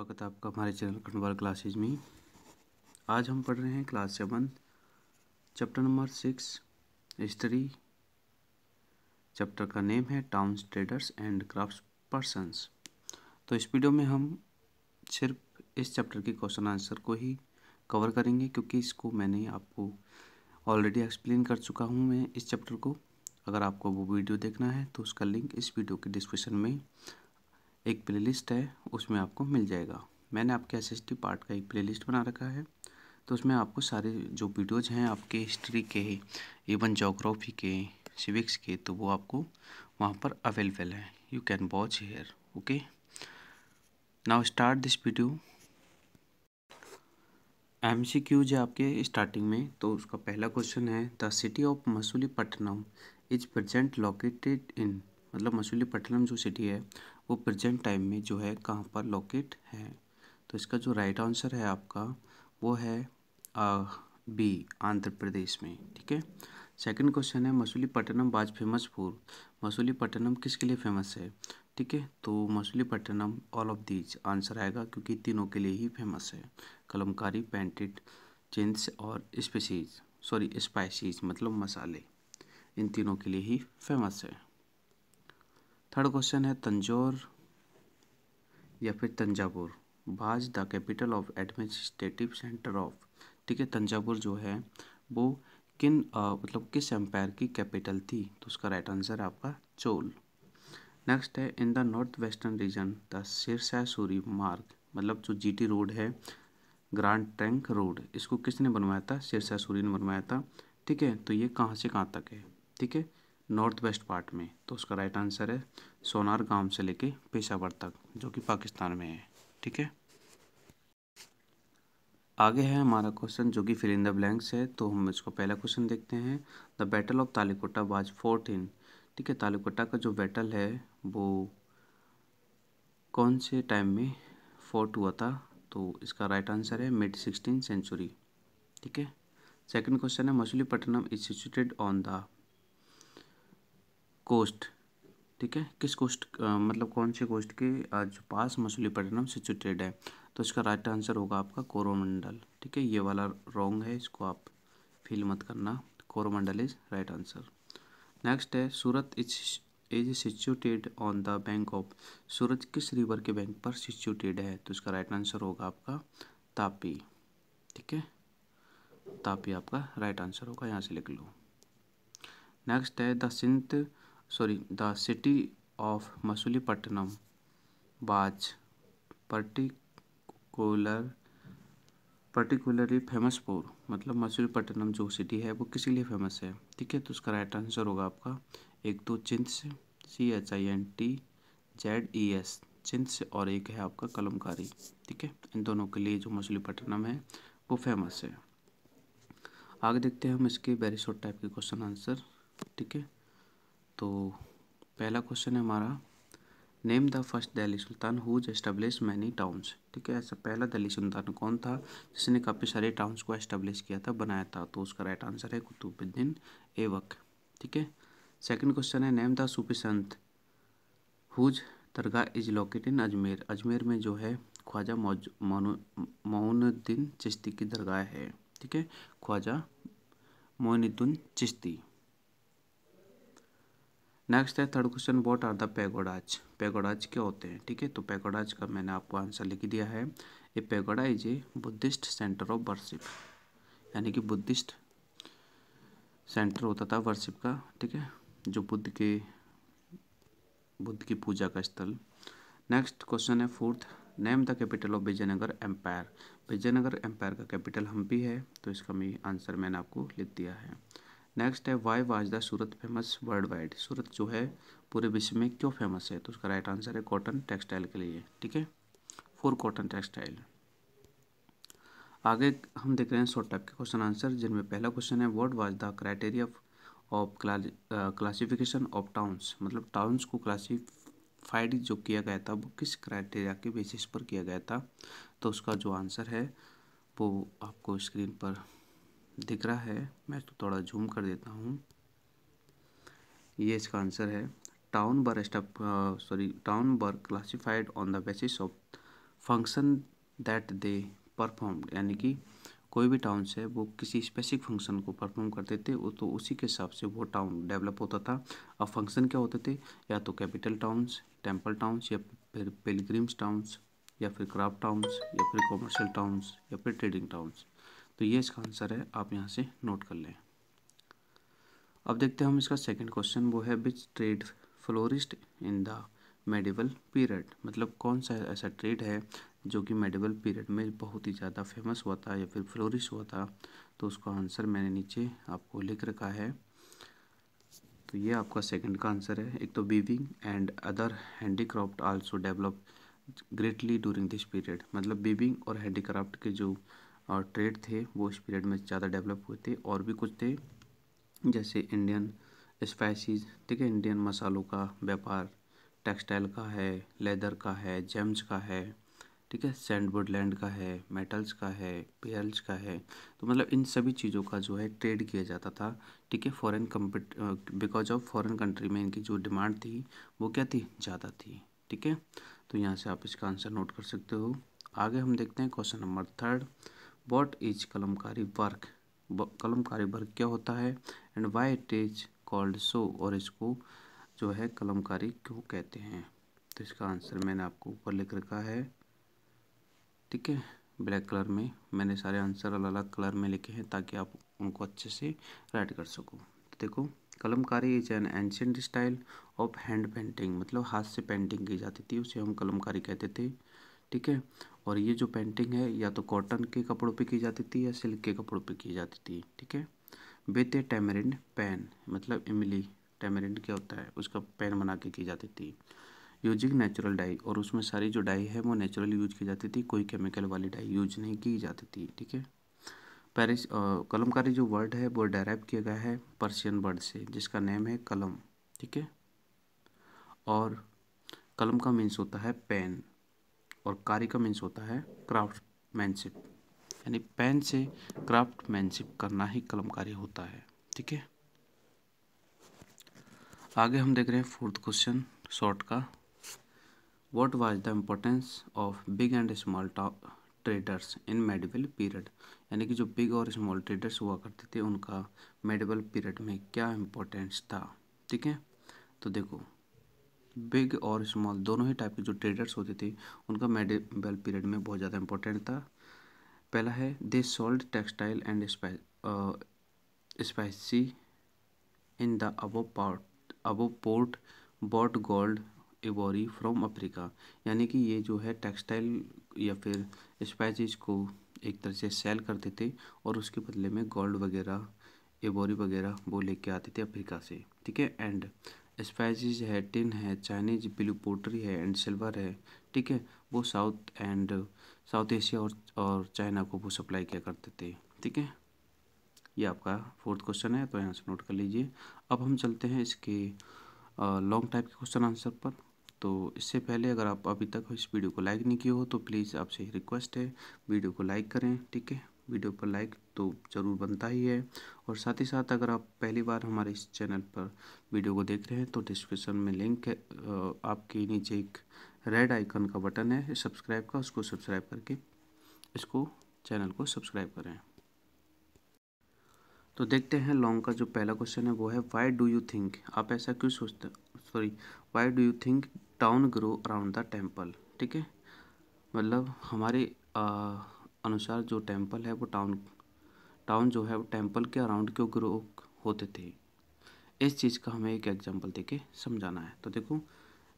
स्वागत है आपका हमारे चैनल कटनवाल क्लासेज में आज हम पढ़ रहे हैं class seven chapter number six history chapter का नेम है town traders and craft persons तो इस वीडियो में हम सिर्फ इस चैप्टर के क्वेश्चन आंसर को ही कवर करेंगे क्योंकि इसको मैंने आपको ऑलरेडी एक्सप्लेन कर चुका हूँ मैं इस चैप्टर को अगर आपको वो वीडियो देखना है तो उसका लिंक इस वीडियो के डिस्क्रिप्शन में एक प्लेलिस्ट है उसमें आपको मिल जाएगा मैंने आपके टी पार्ट का एक प्लेलिस्ट बना रखा है तो उसमें आपको सारे जो वीडियोज़ हैं आपके हिस्ट्री के इवन जोग्राफी के सिविक्स के तो वो आपको वहाँ पर अवेलेबल है you can watch here okay now start this video M C Qs है आपके स्टार्टिंग में तो उसका पहला क्वेश्चन है the city of Masulipatnam is present located in मतलब मसूलीपट्टनम जो सिटी है वो प्रेजेंट टाइम में जो है कहाँ पर लोकेट है तो इसका जो राइट आंसर है आपका वो है बी आंध्र प्रदेश में ठीक है सेकंड क्वेश्चन है मसूलीपट्टनम बाज फेमस फूड मसूलीपट्टनम किसके लिए फेमस है ठीक है तो Masulipatnam all of these answer आएगा क्योंकि तीनों के लिए ही फेमस है कलमकारी पेंटेड चिंस और स्पेसीज सॉरी स्पाइसीज मतलब मसाले इन तीनों के लिए ही फेमस है थर्ड क्वेश्चन है तंजौर या फिर Thanjavur was the capital of administrative centre of ठीक है तंजापुर जो है वो किन मतलब किस एम्पायर की कैपिटल थी तो उसका राइट आंसर आपका चोल नेक्स्ट है in the north western region the Shershah Suri Marg मतलब जो जीटी रोड है ग्रांड ट्रैंक रोड इसको किसने बनवाया था सिरसा सूरी ने बनवाया था ठीक है तो ये कहाँ से कहाँ तक है ठीक है नॉर्थ वेस्ट पार्ट में तो उसका राइट आंसर है सोनार गांव से लेके पेशावर तक जो कि पाकिस्तान में है ठीक है आगे है हमारा क्वेश्चन जो कि फिल इन द ब्लैंक्स है तो हम इसको पहला क्वेश्चन देखते हैं the battle of Talikota was fought in ठीक है तालिकोटा का जो बैटल है वो कौन से टाइम में फोर्ट हुआ था तो इसका राइट आंसर है मिड सिक्सटीन सेंचुरी ठीक है सेकंड क्वेश्चन है Machilipatnam is situated on the coast ठीक है किस कोस्ट मतलब कौन से कोस्ट के आज पास मछलीपट्टनम सिचुएटेड है तो इसका राइट आंसर होगा आपका कोरोमंडल ठीक है ये वाला रॉन्ग है इसको आप फील मत करना Coromandel is right answer next है Surat is is situated on the bank of Surat किस रिवर के बैंक पर सिचुएटेड है तो इसका राइट आंसर होगा आपका तापी ठीक है तापी आपका राइट आंसर होगा यहाँ से लिख लो नेक्स्ट है the city sorry the city of Masulipatanam was particular particularly famous for मतलब मसूरीपट्टनम जो सिटी है वो किसी लिए फेमस है ठीक है तो उसका राइट आंसर होगा आपका एक तो से C H I N T Z E S chintz और एक है आपका कलमकारी ठीक है इन दोनों के लिए जो मसूरीपट्टनम है वो फेमस है आगे देखते हैं हम इसके वेरी शॉर्ट टाइप के क्वेश्चन आंसर ठीक है तो पहला क्वेश्चन है हमारा name the first Delhi sultan who establish many towns ठीक है ऐसा पहला दिल्ली सुल्तान कौन था जिसने काफ़ी सारे टाउन्स को एस्टेब्लिश किया था बनाया था तो उसका राइट आंसर है कुतुबुद्दीन ऐबक ठीक है सेकंड क्वेश्चन है name the Sufi saint whose dargah is located in Ajmer Ajmer में जो है ख्वाजा मोनुद्दीन चिश्ती की दरगाह है ठीक है ख्वाजा मोनुद्दीन चिश्ती नेक्स्ट है third question what are the pagodas pagodas क्या होते हैं ठीक है तो पैगोडाज का मैंने आपको आंसर लिख दिया है a pagoda is a Buddhist centre of worship यानी कि बुद्धिस्ट सेंटर होता था वर्शिप का ठीक है जो बुद्ध के बुद्ध की पूजा का स्थल नेक्स्ट क्वेश्चन है fourth name the capital of Vijayanagar empire Vijayanagar empire का कैपिटल हम्पी है तो इसका भी आंसर मैंने आपको लिख दिया है नेक्स्ट है why was the Surat famous world wide Surat जो है पूरे विश्व में क्यों फेमस है तो उसका राइट आंसर है कॉटन टेक्सटाइल के लिए ठीक है फॉर कॉटन टेक्सटाइल आगे हम देख रहे हैं शॉर्ट टाइप के क्वेश्चन आंसर जिनमें पहला क्वेश्चन है what was the criteria of classification of towns मतलब टाउन्स को क्लासीफाइड जो किया गया था वो किस क्राइटेरिया के बेसिस पर किया गया था तो उसका जो आंसर है वो आपको स्क्रीन पर दिख रहा है मैं इसको तो थोड़ा जूम कर देता हूँ ये इसका आंसर है town were stop sorry town were classified on the basis of function that they perform यानी कि कोई भी टाउन से वो किसी स्पेसिफिक फंक्शन को परफॉर्म करते थे वो तो उसी के हिसाब से वो टाउन डेवलप होता था अब फंक्शन क्या होते थे या तो कैपिटल टाउन्स टेम्पल टाउन्स या फिर पिलग्रिम्स टाउन्स या फिर क्राफ्ट टाउन्स या फिर कॉमर्शियल टाउन्स या फिर ट्रेडिंग टाउन्स तो ये इसका आंसर है आप यहाँ से नोट कर लें अब देखते हैं हम इसका सेकंड क्वेश्चन वो है which trade flourished in the medieval period मतलब कौन सा ऐसा ट्रेड है जो कि मेडिवल पीरियड में बहुत ही ज़्यादा फेमस हुआ था या फिर फ्लोरिश हुआ था तो उसका आंसर मैंने नीचे आपको लिख रखा है तो ये आपका सेकंड का आंसर है एक तो weaving and other handicraft also develop greatly during this period मतलब बीविंग और हैंडीक्राफ्ट के जो और ट्रेड थे वो इस पीरियड में ज़्यादा डेवलप हुए थे और भी कुछ थे जैसे इंडियन स्पाइसीज ठीक है इंडियन मसालों का व्यापार टेक्सटाइल का है लेदर का है जेम्स का है ठीक है सैंडवुड लैंड का है मेटल्स का है पेयल्स का है तो मतलब इन सभी चीज़ों का जो है ट्रेड किया जाता था ठीक है foreign compete because of foreign country में इनकी जो डिमांड थी वो क्या थी ज़्यादा थी ठीक है तो यहाँ से आप इसका आंसर नोट कर सकते हो आगे हम देखते हैं question number third what is Kalamkari work Kalamkari work क्या होता है and why it is called so और इसको जो है कलमकारी क्यों कहते हैं तो इसका आंसर मैंने आपको ऊपर लिख रखा है ठीक है ब्लैक कलर में मैंने सारे आंसर अलग अलग कलर में लिखे हैं ताकि आप उनको अच्छे से राइट कर सको तो देखो Kalamkari is an ancient style of hand painting मतलब हाथ से पेंटिंग की जाती थी उसे हम कलमकारी कहते थे ठीक है और ये जो पेंटिंग है या तो कॉटन के कपड़ों पे की जाती थी या सिल्क के कपड़ों पे की जाती थी ठीक है बेते टेमरिंड पेन मतलब इमली टेमरिंड क्या होता है उसका पेन बना के की जाती थी यूजिंग नेचुरल डाई और उसमें सारी जो डाई है वो नेचुरल यूज की जाती थी कोई केमिकल वाली डाई यूज नहीं की जाती थी ठीक है पेरिस कलमकारी जो वर्ड है वो डायराइव किया गया है पर्शियन वर्ड से जिसका नेम है कलम ठीक है और कलम का मीन्स होता है पेन और कार्य का मीन्स होता है क्राफ्ट मैनशिप यानी पेन से क्राफ्ट मैनशिप करना ही कलमकारी होता है ठीक है आगे हम देख रहे हैं फोर्थ क्वेश्चन शॉर्ट का what was the importance of big and small traders in medieval period यानी कि जो बिग और स्मॉल ट्रेडर्स हुआ करते थे उनका मेडिवल पीरियड में क्या इम्पोर्टेंस था ठीक है तो देखो बिग और स्मॉल दोनों ही टाइप के जो ट्रेडर्स होते थे उनका मेडिवल पीरियड में बहुत ज़्यादा इंपॉर्टेंट था पहला है they sold textile and spicy in the अबो पार्ट अबो port bought gold ivory from Africa यानी कि ये जो है टेक्सटाइल या फिर स्पाइसिस को एक तरह से सेल करते थे और उसके बदले में गोल्ड वगैरह एवोरी वगैरह वो लेके आते थे अफ्रीका से ठीक है एंड स्पाइसिस है टिन है चाइनीज ब्लू पोट्री है एंड सिल्वर है ठीक है वो साउथ एंड साउथ एशिया और और चाइना को वो सप्लाई किया करते थे ठीक है ये आपका फोर्थ क्वेश्चन है तो यहाँ से नोट कर लीजिए अब हम चलते हैं इसके लॉन्ग टाइप के क्वेश्चन आंसर पर तो इससे पहले अगर आप अभी तक इस वीडियो को लाइक नहीं किए हो तो प्लीज़ आपसे रिक्वेस्ट है वीडियो को लाइक करें ठीक है वीडियो पर लाइक तो ज़रूर बनता ही है और साथ ही साथ अगर आप पहली बार हमारे इस चैनल पर वीडियो को देख रहे हैं तो डिस्क्रिप्शन में लिंक है आपके नीचे एक रेड आइकन का बटन है सब्सक्राइब का उसको सब्सक्राइब करके इसको चैनल को सब्सक्राइब करें तो देखते हैं लॉन्ग का जो पहला क्वेश्चन है वो है वाई डू यू थिंक आप ऐसा क्यों सोचते sorry why do you think town grow around the temple ठीक है मतलब हमारे आ, अनुसार जो टेम्पल है वो टाउन टाउन जो है टेम्पल के अराउंड क्यों ग्रो होते थे इस चीज़ का हमें एक एग्जाम्पल दे के समझाना है तो देखो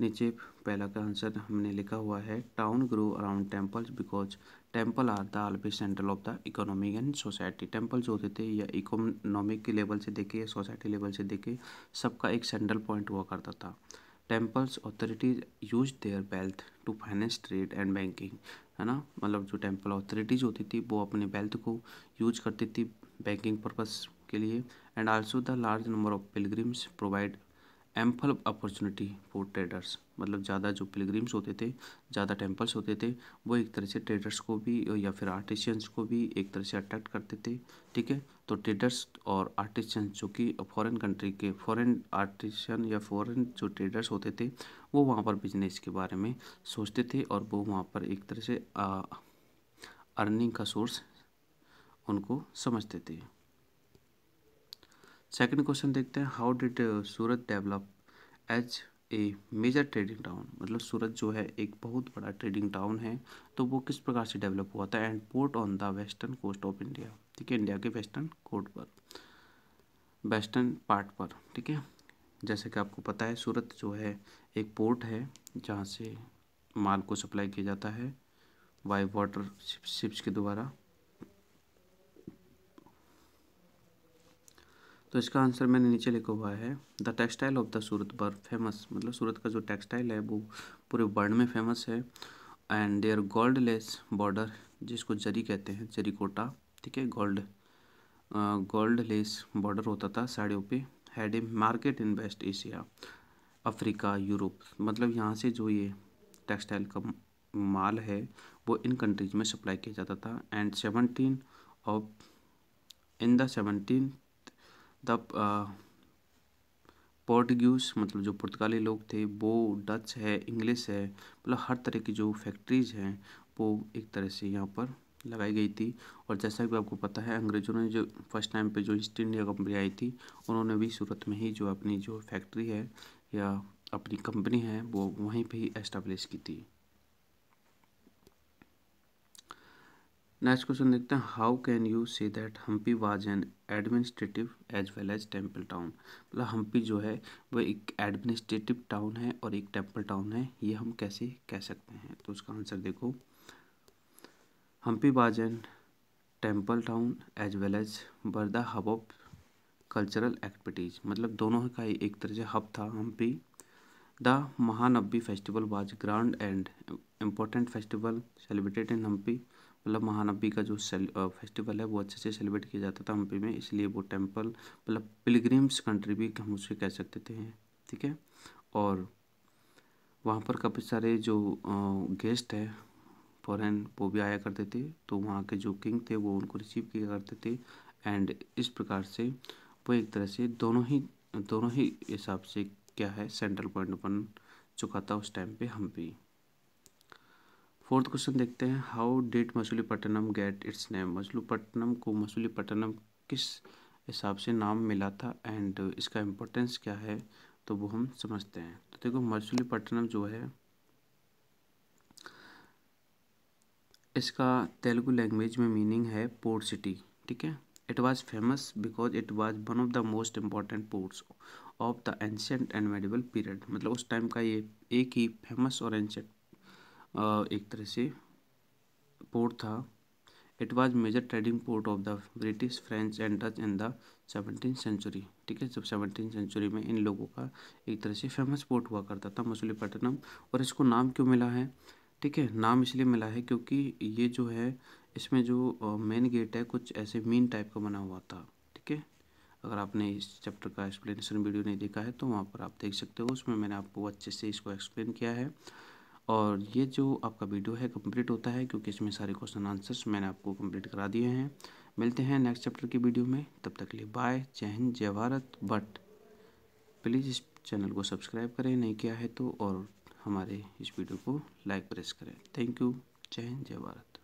नीचे पहला का आंसर हमने लिखा हुआ है town grow around temples because temple are the always central of the economic and society temple जो होते थे या इकोनॉमिक लेवल से देखे या सोसाइटी लेवल से देखे सबका एक सेंट्रल पॉइंट हुआ करता था temples authorities use their wealth to finance trade and banking है ना मतलब जो टेम्पल अथॉरिटीज़ होती थी वो अपने वेल्थ को यूज करती थी बैंकिंग पर्पस के लिए and also the large number of pilgrims provide ample opportunity for traders मतलब ज़्यादा जो पिलग्रिम्स होते थे ज़्यादा टेम्पल्स होते थे वो एक तरह से ट्रेडर्स को भी या फिर आर्टिशियंस को भी एक तरह से अट्रैक्ट करते थे ठीक है तो ट्रेडर्स और आर्टिशियंस जो कि फॉरेन कंट्री के फॉरेन आर्टिशियन या फॉरेन जो ट्रेडर्स होते थे वो वहाँ पर बिजनेस के बारे में सोचते थे और वो वहाँ पर एक तरह से आ, अर्निंग का सोर्स उनको समझते थे सेकंड क्वेश्चन देखते हैं how did Surat develop as a major trading town मतलब सूरत जो है एक बहुत बड़ा ट्रेडिंग टाउन है तो वो किस प्रकार से डेवलप हुआ था and port on the western coast of India ठीक है इंडिया के वेस्टर्न कोर्ट पर वेस्टर्न पार्ट पर ठीक है जैसे कि आपको पता है सूरत जो है एक पोर्ट है जहाँ से माल को सप्लाई किया जाता है वाई वाटर शिप्स के द्वारा तो इसका आंसर मैंने नीचे लिखा हुआ है the textile of the Surat were famous मतलब सूरत का जो टेक्सटाइल है वो पूरे वर्ल्ड में फेमस है and their gold lace border जिसको जरी कहते हैं जरी कोटा ठीक है गोल्ड गोल्ड लेस बॉर्डर होता था साड़ियों पे had a market in West Asia Africa Europe मतलब यहाँ से जो ये टेक्सटाइल का माल है वो इन कंट्रीज में सप्लाई किया जाता था and seventeen of in the seventeen the Portuguese मतलब जो पुर्तगाली लोग थे वो डच है इंग्लिश है मतलब हर तरह की जो फैक्ट्रीज हैं वो एक तरह से यहाँ पर लगाई गई थी और जैसा कि आपको पता है अंग्रेज़ों ने जो फर्स्ट टाइम पे जो ईस्ट इंडिया कंपनी आई थी उन्होंने भी सूरत में ही जो अपनी जो फैक्ट्री है या अपनी कंपनी है वो वहीं पे ही एस्टेब्लिश की थी नेक्स्ट क्वेश्चन देखते हैं how can you say that Hampi was an administrative as well as temple town मतलब हम्पी जो है वो एक एडमिनिस्ट्रेटिव टाउन है और एक टेम्पल टाउन है ये हम कैसे कह सकते हैं तो उसका आंसर देखो हम्पी बाजन temple town as well as were दब हब ऑफ कल्चरल एक्टिविटीज़ मतलब दोनों का ही एक तरह से हब था Hampi the Mahanavami festival was grand and important festival celebrated in Hampi मतलब महानब्बी का जो सेल फेस्टिवल है वो अच्छे से सेलिब्रेट किया जाता था हम्पी में इसलिए वो टेम्पल मतलब पिलग्रीम्स कंट्री भी हम उसे कह सकते थे ठीक है और वहाँ पर काफ़ी सारे जो गेस्ट हैं फ़ॉरेन वो भी आया करते थे तो वहाँ के जो किंग थे वो उनको रिसीव किया करते थे एंड इस प्रकार से वो एक तरह से दोनों ही दोनों ही हिसाब से क्या है सेंट्रल पॉइंट बन चुका था उस टाइम पे हम भी फोर्थ क्वेश्चन देखते हैं how did Masulipatnam get its name Masulipatnam को मसूलीपट्टनम किस हिसाब से नाम मिला था एंड इसका इम्पोर्टेंस क्या है तो वो हम समझते हैं तो देखो मसूलीपट्टनम जो है इसका तेलुगु लैंग्वेज में मीनिंग है पोर्ट सिटी ठीक है it was famous because it was one of the most important ports of the ancient and medieval period मतलब उस टाइम का ये एक ही फेमस और एंशेंट एक तरह से पोर्ट था it was major trading port of the British French and Dutch in the seventeen century ठीक है जब सेवनटीन सेंचुरी में इन लोगों का एक तरह से फेमस पोर्ट हुआ करता था मसूलीपट्टनम और इसको नाम क्यों मिला है ठीक है नाम इसलिए मिला है क्योंकि ये जो है इसमें जो मेन गेट है कुछ ऐसे मीन टाइप का बना हुआ था ठीक है अगर आपने इस चैप्टर का एक्सप्लेनेशन वीडियो नहीं देखा है तो वहाँ पर आप देख सकते हो उसमें मैंने आपको अच्छे से इसको एक्सप्लेन किया है और ये जो आपका वीडियो है कंप्लीट होता है क्योंकि इसमें सारे क्वेश्चन आंसर्स मैंने आपको कंप्लीट करा दिए हैं मिलते हैं नेक्स्ट चैप्टर की वीडियो में तब तक लिए बाय जय हिंद जय भारत बट प्लीज़ इस चैनल को सब्सक्राइब करें नहीं किया है तो और हमारे इस वीडियो को लाइक प्रेस करें थैंक यू जय हिंद जय भारत